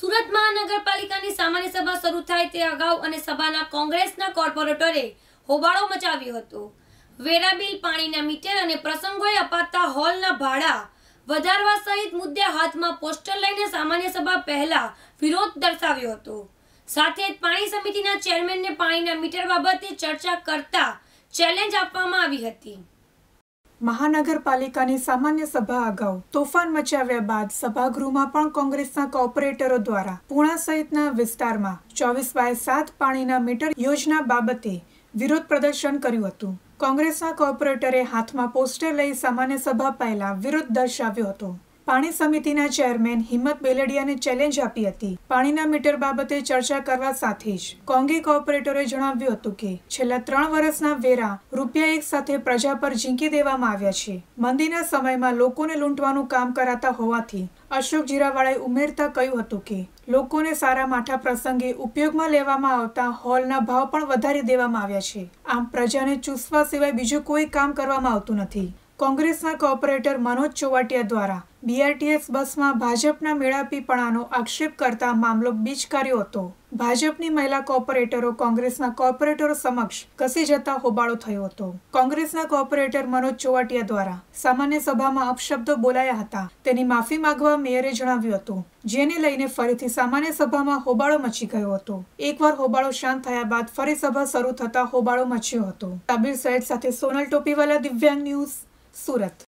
સુરત મહાનગરપાલિકાની સામાન્ય સભા શરૂ થાય તે અગાઉ અને સભાના કોંગ્રેસના કોર્પોરેટરે હોબાળો મચાવ્યો હતો વેરા બિલ પાણીના મીટર અને પ્રસંગોએ અપાતા હોલના ભાડા વધારવા સહિત મુદ્દે હાથમાં પોસ્ટર લઈને સામાન્ય સભા પહેલા વિરોધ દર્શાવ્યો હતો સાથે પાણી સમિતિના ચેરમેનને પાણીના મીટર બાબતે ચર્ચા કરતા ચેલેન્જ આપવામાં આવી હતી મહાનગરપાલિકાની સામાન્ય સભા અગાઉ તોફાન મચાવ્યા બાદ સભાગૃહમાં પણ કોંગ્રેસના કોર્પોરેટરો દ્વારા પૂણા સહિતના વિસ્તારમાં ચોવીસ બાય સાત પાણીના મીટર યોજના બાબતે વિરોધ પ્રદર્શન કર્યું હતું કોંગ્રેસના કોર્પોરેટરે હાથમાં પોસ્ટર લઈ સામાન્ય સભા પહેલા વિરોધ દર્શાવ્યો હતો પાણી સમિતિના ચેરમેન હિંમત બેલડિયાને ચેલેન્જ આપી હતી પાણીના મીટર બાબતે ચર્ચા કરવા સાથે જ કોંગી કોર્પોરેટરે જણાવ્યું હતું કે છેલ્લા ત્રણ વર્ષના વેરા રૂપિયા એક સાથે પ્રજા પર ઝીંકી દેવામાં આવ્યા છે મંદીના સમયમાં લોકોને લૂંટવાનું કામ કરાતા હોવાથી અશોક જીરાવાળાએ ઉમેરતા કહ્યું હતું કે લોકોને સારા માઠા પ્રસંગે ઉપયોગમાં લેવામાં આવતા હોલના ભાવ પણ વધારી દેવામાં આવ્યા છે આમ પ્રજાને ચૂસવા સિવાય બીજું કોઈ કામ કરવામાં આવતું નથી કોંગ્રેસના કોર્પોરેટર મનોજ ચોવાટિયા દ્વારા બીઆરટીએસ બસમાં ભાજપના મેળાપીપણાનો આક્ષેપ કરતા મામલો બીચકાર્યો હતો ભાજપની મહિલા કોર્પોરેટરો કોંગ્રેસના કોર્પોરેટરો સમક્ષ કસી જતા હોબાળો થયો હતો કોંગ્રેસના કોર્પોરેટર મનોજ ચોવાટિયા દ્વારા સામાન્ય સભામાં અપશબ્દો બોલાયા હતા તેની માફી માંગવા મેયરે જણાવ્યું હતું જેને લઈને ફરીથી સામાન્ય સભામાં હોબાળો મચી ગયો હતો એકવાર હોબાળો શાંત થયા બાદ ફરી સભા શરૂ થતા હોબાળો મચ્યો હતો તાબીર સૈયદ સાથે સોનલ ટોપીવાલા દિવ્યાંગ ન્યૂઝ સુરત